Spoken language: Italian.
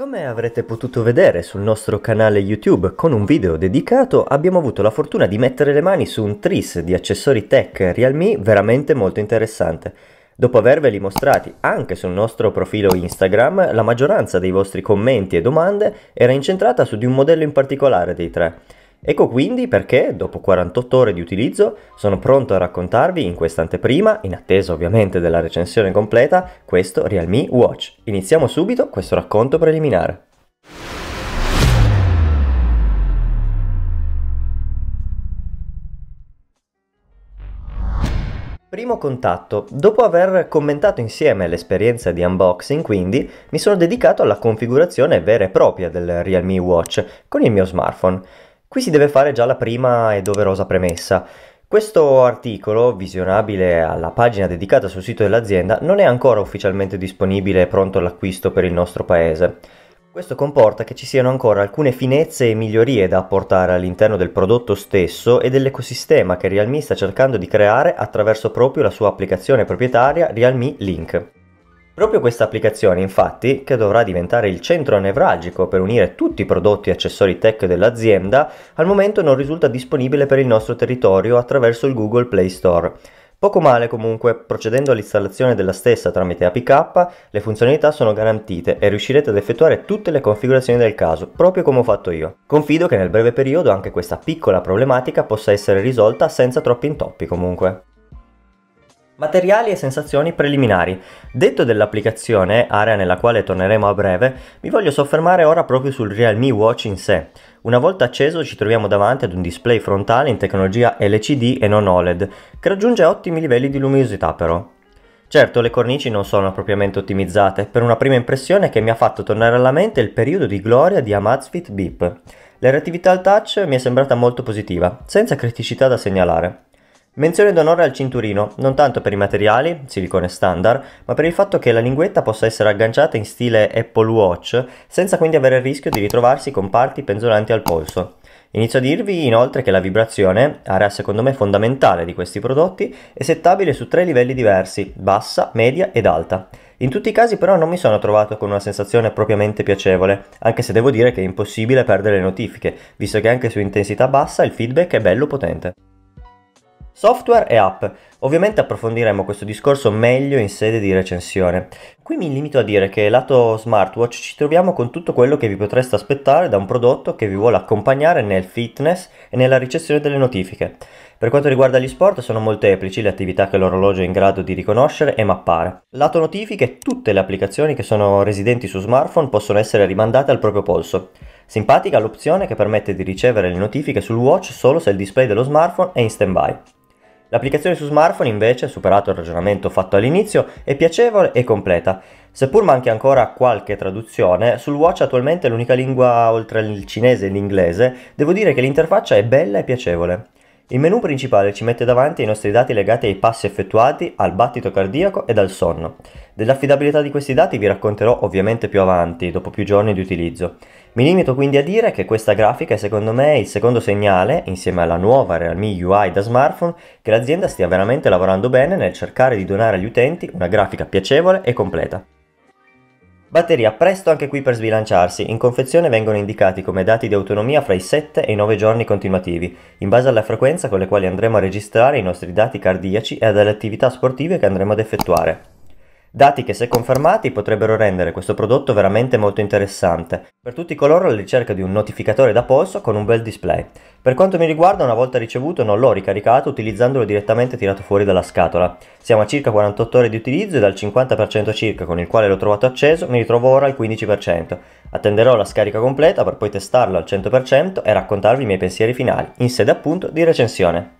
Come avrete potuto vedere sul nostro canale YouTube con un video dedicato abbiamo avuto la fortuna di mettere le mani su un tris di accessori tech Realme veramente molto interessante. Dopo averveli mostrati anche sul nostro profilo Instagram, la maggioranza dei vostri commenti e domande era incentrata su di un modello in particolare dei tre. Ecco quindi perché, dopo 48 ore di utilizzo, sono pronto a raccontarvi in quest'anteprima, in attesa ovviamente della recensione completa, questo Realme Watch. Iniziamo subito questo racconto preliminare. Primo contatto. Dopo aver commentato insieme l'esperienza di unboxing, quindi, mi sono dedicato alla configurazione vera e propria del Realme Watch con il mio smartphone. Qui si deve fare già la prima e doverosa premessa. Questo articolo, visionabile alla pagina dedicata sul sito dell'azienda, non è ancora ufficialmente disponibile e pronto all'acquisto per il nostro paese. Questo comporta che ci siano ancora alcune finezze e migliorie da apportare all'interno del prodotto stesso e dell'ecosistema che Realme sta cercando di creare attraverso proprio la sua applicazione proprietaria Realme Link. Proprio questa applicazione infatti, che dovrà diventare il centro nevralgico per unire tutti i prodotti e accessori tech dell'azienda, al momento non risulta disponibile per il nostro territorio attraverso il Google Play Store. Poco male comunque, procedendo all'installazione della stessa tramite APK, le funzionalità sono garantite e riuscirete ad effettuare tutte le configurazioni del caso, proprio come ho fatto io. Confido che nel breve periodo anche questa piccola problematica possa essere risolta senza troppi intoppi comunque. Materiali e sensazioni preliminari. Detto dell'applicazione, area nella quale torneremo a breve, mi voglio soffermare ora proprio sul Realme Watch in sé. Una volta acceso ci troviamo davanti ad un display frontale in tecnologia LCD e non OLED, che raggiunge ottimi livelli di luminosità però. Certo, le cornici non sono propriamente ottimizzate, per una prima impressione che mi ha fatto tornare alla mente il periodo di gloria di Amazfit Beep. La reattività al touch mi è sembrata molto positiva, senza criticità da segnalare. Menzione d'onore al cinturino, non tanto per i materiali, silicone standard, ma per il fatto che la linguetta possa essere agganciata in stile Apple Watch, senza quindi avere il rischio di ritrovarsi con parti penzolanti al polso. Inizio a dirvi inoltre che la vibrazione, area secondo me fondamentale di questi prodotti, è settabile su tre livelli diversi, bassa, media ed alta. In tutti i casi però non mi sono trovato con una sensazione propriamente piacevole, anche se devo dire che è impossibile perdere le notifiche, visto che anche su intensità bassa il feedback è bello potente software e app. Ovviamente approfondiremo questo discorso meglio in sede di recensione. Qui mi limito a dire che lato smartwatch ci troviamo con tutto quello che vi potreste aspettare da un prodotto che vi vuole accompagnare nel fitness e nella ricezione delle notifiche. Per quanto riguarda gli sport sono molteplici le attività che l'orologio è in grado di riconoscere e mappare. Lato notifiche, tutte le applicazioni che sono residenti su smartphone possono essere rimandate al proprio polso. Simpatica l'opzione che permette di ricevere le notifiche sul watch solo se il display dello smartphone è in stand-by. L'applicazione su smartphone invece, superato il ragionamento fatto all'inizio, è piacevole e completa. Seppur manchi ancora qualche traduzione, sul watch attualmente è l'unica lingua oltre al cinese e l'inglese, devo dire che l'interfaccia è bella e piacevole. Il menu principale ci mette davanti i nostri dati legati ai passi effettuati, al battito cardiaco ed al sonno. Dell'affidabilità di questi dati vi racconterò ovviamente più avanti, dopo più giorni di utilizzo. Mi limito quindi a dire che questa grafica è secondo me il secondo segnale, insieme alla nuova Realme UI da smartphone, che l'azienda stia veramente lavorando bene nel cercare di donare agli utenti una grafica piacevole e completa. Batteria presto anche qui per sbilanciarsi, in confezione vengono indicati come dati di autonomia fra i 7 e i 9 giorni continuativi, in base alla frequenza con le quali andremo a registrare i nostri dati cardiaci e alle attività sportive che andremo ad effettuare dati che se confermati potrebbero rendere questo prodotto veramente molto interessante, per tutti coloro alla ricerca di un notificatore da polso con un bel display. Per quanto mi riguarda una volta ricevuto non l'ho ricaricato utilizzandolo direttamente tirato fuori dalla scatola. Siamo a circa 48 ore di utilizzo e dal 50% circa con il quale l'ho trovato acceso mi ritrovo ora al 15%. Attenderò la scarica completa per poi testarlo al 100% e raccontarvi i miei pensieri finali, in sede appunto di recensione.